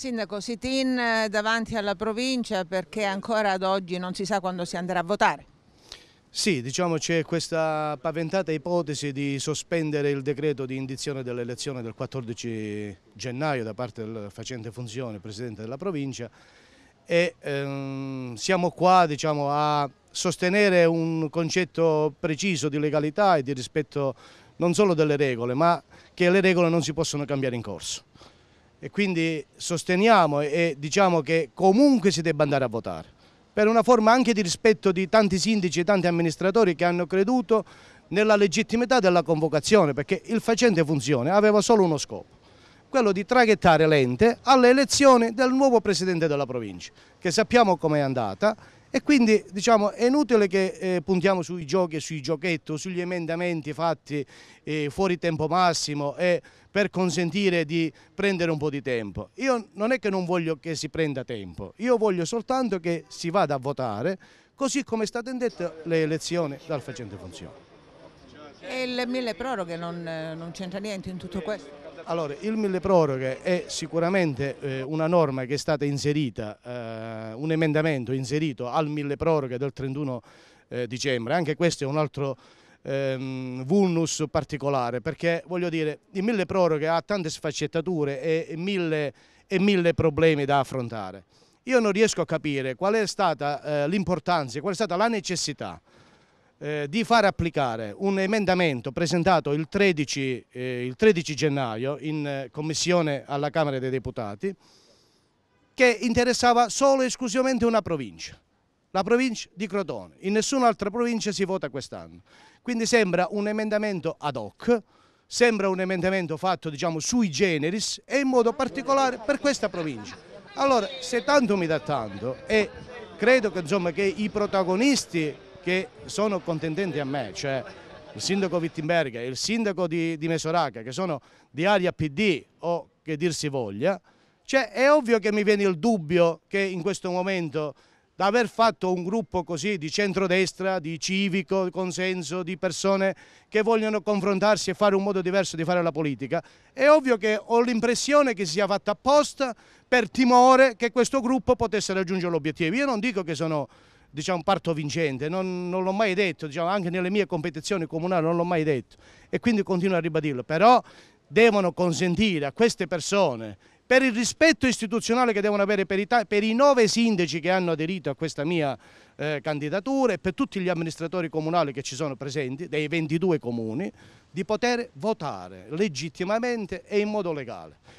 Sindaco, Sitin eh, davanti alla provincia perché ancora ad oggi non si sa quando si andrà a votare. Sì, diciamo c'è questa paventata ipotesi di sospendere il decreto di indizione dell'elezione del 14 gennaio da parte del facente funzione Presidente della provincia e ehm, siamo qua diciamo, a sostenere un concetto preciso di legalità e di rispetto non solo delle regole ma che le regole non si possono cambiare in corso e quindi sosteniamo e diciamo che comunque si debba andare a votare per una forma anche di rispetto di tanti sindaci e tanti amministratori che hanno creduto nella legittimità della convocazione perché il facente funzione aveva solo uno scopo quello di traghettare l'ente alle elezioni del nuovo presidente della provincia che sappiamo com'è andata e quindi diciamo, è inutile che eh, puntiamo sui giochi e sui giochetti, sugli emendamenti fatti eh, fuori tempo massimo eh, per consentire di prendere un po' di tempo. Io non è che non voglio che si prenda tempo, io voglio soltanto che si vada a votare così come è stata indetta le elezioni dal facente funzione. E il mille proroghe non, eh, non c'entra niente in tutto questo? Allora, il mille proroghe è sicuramente eh, una norma che è stata inserita, eh, un emendamento inserito al mille proroghe del 31 eh, dicembre, anche questo è un altro ehm, vulnus particolare perché voglio dire il mille proroghe ha tante sfaccettature e mille, e mille problemi da affrontare. Io non riesco a capire qual è stata eh, l'importanza, qual è stata la necessità eh, di far applicare un emendamento presentato il 13, eh, il 13 gennaio in eh, commissione alla Camera dei Deputati che interessava solo e esclusivamente una provincia, la provincia di Crotone. In nessun'altra provincia si vota quest'anno. Quindi sembra un emendamento ad hoc, sembra un emendamento fatto diciamo sui generis e in modo particolare per questa provincia. Allora, se tanto mi dà tanto e credo che, insomma, che i protagonisti che sono contendenti a me, cioè il sindaco Wittenberger, il sindaco di, di Mesoraca, che sono di aria PD o che dir si voglia, cioè, è ovvio che mi viene il dubbio che in questo momento da aver fatto un gruppo così di centrodestra, di civico consenso, di persone che vogliono confrontarsi e fare un modo diverso di fare la politica, è ovvio che ho l'impressione che sia fatta apposta per timore che questo gruppo potesse raggiungere l'obiettivo. Io non dico che sono diciamo, parto vincente, non, non l'ho mai detto, diciamo, anche nelle mie competizioni comunali non l'ho mai detto e quindi continuo a ribadirlo, però devono consentire a queste persone per il rispetto istituzionale che devono avere per i, per i nove sindaci che hanno aderito a questa mia eh, candidatura e per tutti gli amministratori comunali che ci sono presenti, dei 22 comuni, di poter votare legittimamente e in modo legale.